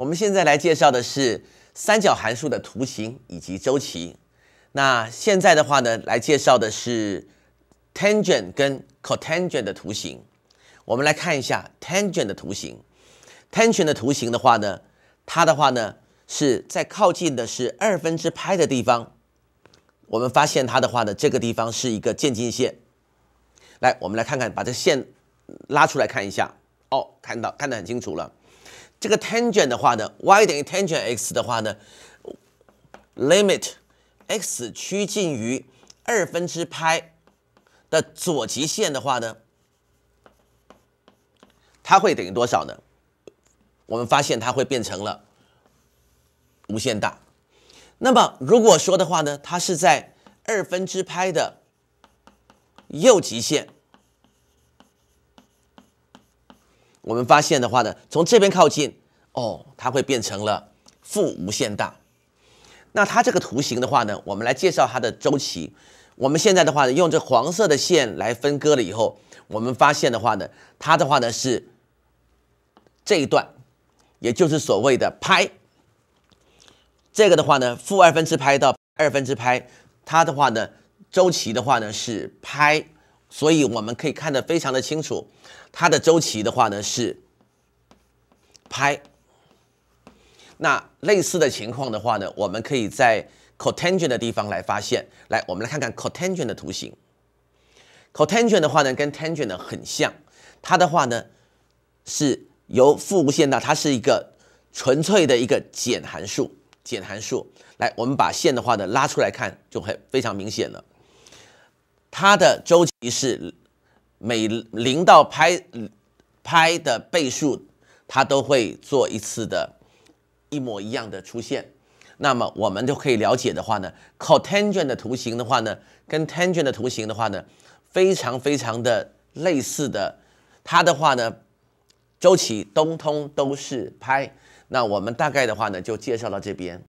我们现在来介绍的是三角函数的图形以及周期。那现在的话呢，来介绍的是 tangent 跟 cotangent 的图形。我们来看一下 tangent 的图形。tangent 的图形的话呢，它的话呢是在靠近的是二分之派的地方，我们发现它的话呢，这个地方是一个渐近线。来，我们来看看，把这线拉出来看一下。哦，看到看得很清楚了。这个 tangent 的话呢，y 等于 tangent x 的话呢，limit x 趋近于二分之派的左极限的话呢，它会等于多少呢？我们发现它会变成了无限大。那么如果说的话呢，它是在二分之派的右极限。我们发现的话呢，从这边靠近哦，它会变成了负无限大。那它这个图形的话呢，我们来介绍它的周期。我们现在的话呢，用这黄色的线来分割了以后，我们发现的话呢，它的话呢是这一段，也就是所谓的拍。这个的话呢，负二分之拍到二分之拍，它的话呢周期的话呢是拍。所以我们可以看得非常的清楚，它的周期的话呢是拍。那类似的情况的话呢，我们可以在 cotangent 的地方来发现。来，我们来看看 cotangent 的图形。cotangent 的话呢，跟 tangent 很像，它的话呢是由负无限到它是一个纯粹的一个减函数，减函数。来，我们把线的话呢拉出来看，就很非常明显了。它的周期是每零到拍拍的倍数，它都会做一次的一模一样的出现。那么我们就可以了解的话呢，cotangent 的图形的话呢，跟 tangent 的图形的话呢，非常非常的类似的。它的话呢，周期通通都是拍。那我们大概的话呢，就介绍到这边。